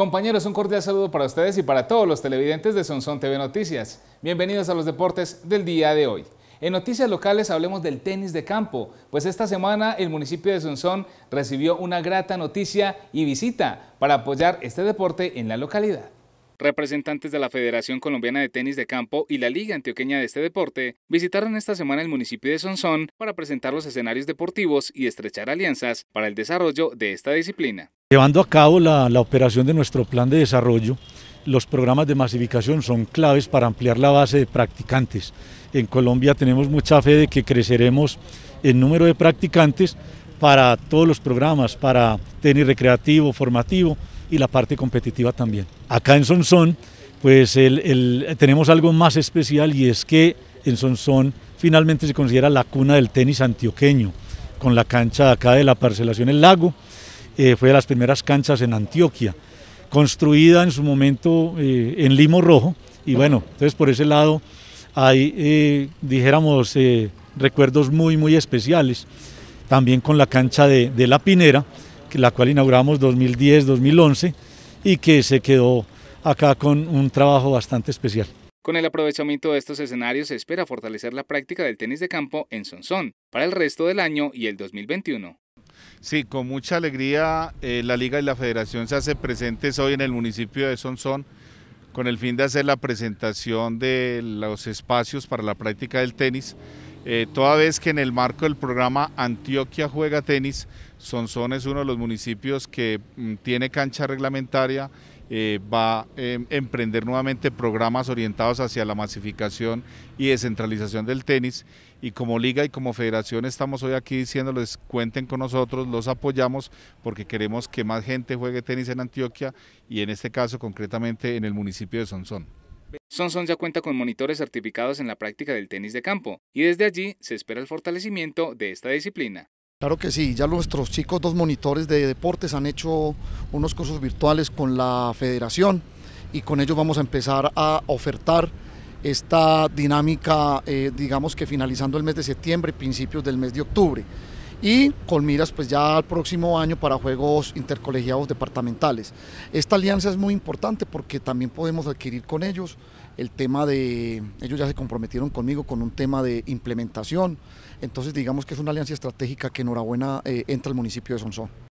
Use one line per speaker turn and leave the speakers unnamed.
Compañeros, un cordial saludo para ustedes y para todos los televidentes de Sonsón TV Noticias. Bienvenidos a los deportes del día de hoy. En noticias locales hablemos del tenis de campo, pues esta semana el municipio de Sonsón recibió una grata noticia y visita para apoyar este deporte en la localidad. Representantes de la Federación Colombiana de Tenis de Campo y la Liga Antioqueña de este deporte visitaron esta semana el municipio de Sonsón para presentar los escenarios deportivos y estrechar alianzas para el desarrollo de esta disciplina.
Llevando a cabo la, operación de nuestro plan de desarrollo, los programas de masificación son claves para ampliar la base de practicantes. En Colombia tenemos mucha fe de que creceremos el número de practicantes para todos los programas, para tenis recreativo, formativo, y la parte competitiva también. Acá en Sonsón, pues tenemos algo más especial y es que en Sonsón finalmente se considera la cuna del tenis antioqueño, con la cancha acá de la parcelación El Lago, eh, fue de las primeras canchas en Antioquia, construida en su momento eh, en limo rojo, y bueno, entonces por ese lado hay, eh, dijéramos, recuerdos muy, muy especiales, también con la cancha de, de La Pinera, la cual inauguramos 2010-2011 y que se quedó acá con un trabajo bastante especial.
Con el aprovechamiento de estos escenarios se espera fortalecer la práctica del tenis de campo en Sonsón para el resto del año y el 2021.
Sí, con mucha alegría eh, la Liga y la Federación se hace presentes hoy en el municipio de Sonsón con el fin de hacer la presentación de los espacios para la práctica del tenis. Eh, toda vez que en el marco del programa Antioquia Juega Tenis, Sonsón es uno de los municipios que mm, tiene cancha reglamentaria eh, va a em, emprender nuevamente programas orientados hacia la masificación y descentralización del tenis. Y como liga y como federación estamos hoy aquí diciéndoles cuenten con nosotros, los apoyamos porque queremos que más gente juegue tenis en Antioquia y en este caso concretamente en el municipio de Sonsón.
Sonson ya cuenta con monitores certificados en la práctica del tenis de campo y desde allí se espera el fortalecimiento de esta disciplina.
Claro que sí, ya nuestros chicos, dos monitores de deportes, han hecho unos cursos virtuales con la federación y con ellos vamos a empezar a ofertar esta dinámica, eh, digamos que finalizando el mes de septiembre principios del mes de octubre y con miras pues ya al próximo año para juegos intercolegiados departamentales. Esta alianza es muy importante porque también podemos adquirir con ellos el tema de, ellos ya se comprometieron conmigo con un tema de implementación, entonces digamos que es una alianza estratégica que enhorabuena eh, entra al municipio de Sonsón.